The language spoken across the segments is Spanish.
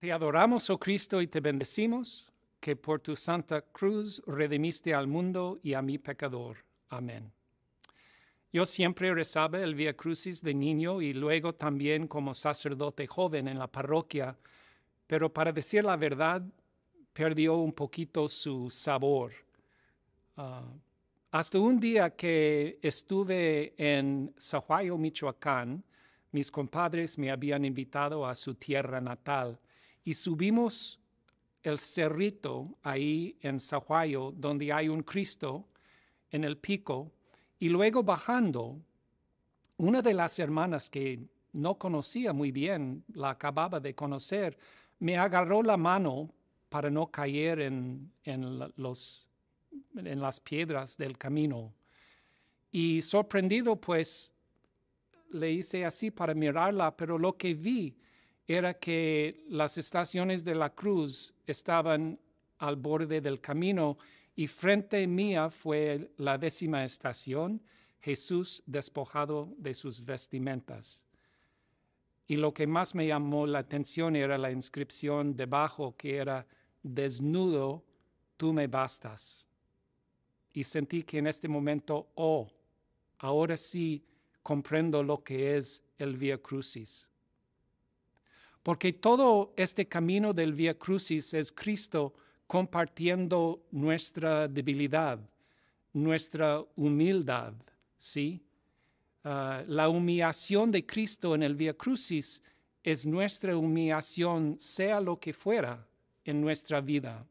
Te adoramos, oh Cristo, y te bendecimos, que por tu santa cruz redimiste al mundo y a mi pecador. Amén. Yo siempre rezaba el Via Crucis de niño y luego también como sacerdote joven en la parroquia, pero para decir la verdad, perdió un poquito su sabor. Ah, hasta un día que estuve en Sahuayo, Michoacán, mis compadres me habían invitado a su tierra natal y subimos el cerrito ahí en Sahuayo, donde hay un Cristo en el pico, y luego bajando, una de las hermanas que no conocía muy bien, la acababa de conocer, me agarró la mano para no caer en, en los, en las piedras del camino. Y sorprendido, pues, le hice así para mirarla, pero lo que vi era que las estaciones de la cruz estaban al borde del camino y frente mía fue la décima estación, Jesús despojado de sus vestimentas. Y lo que más me llamó la atención era la inscripción debajo que era, desnudo, tú me bastas. Y sentí que en este momento, oh, ahora sí comprendo lo que es el Via Crucis porque todo este camino del Via Crucis es Cristo compartiendo nuestra debilidad, nuestra humildad, ¿sí? Ah, la humillación de Cristo en el Via Crucis es nuestra humillación, sea lo que fuera, en nuestra vida.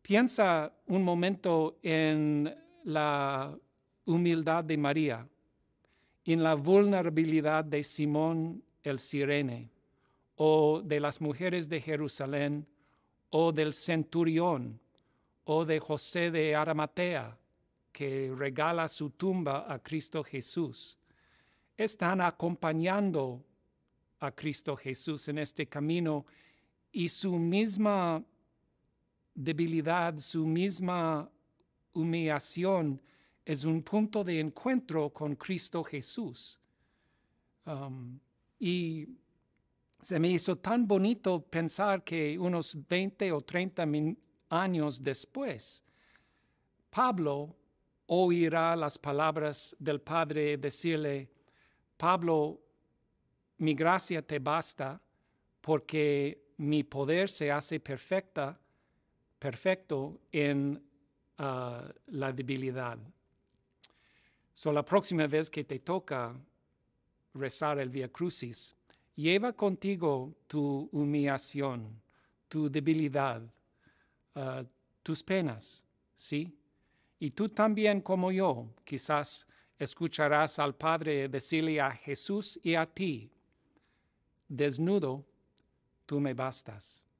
Piensa un momento en la humildad de María, en la vulnerabilidad de Simón el Sirene o de las mujeres de Jerusalén, o del centurión, o de José de Aramatea, que regala su tumba a Cristo Jesús. Están acompañando a Cristo Jesús en este camino y su misma debilidad, su misma humillación es un punto de encuentro con Cristo Jesús. Um, y se me hizo tan bonito pensar que unos 20 o 30 años después, Pablo oirá las palabras del Padre decirle, Pablo, mi gracia te basta porque mi poder se hace perfecta, perfecto en ah, la debilidad. So la próxima vez que te toca rezar el Via Crucis, lleva contigo tu humillación, tu debilidad, ah, tus penas, ¿sí? Y tú también como yo, quizás escucharás al Padre decirle a Jesús y a ti, desnudo, tú me bastas.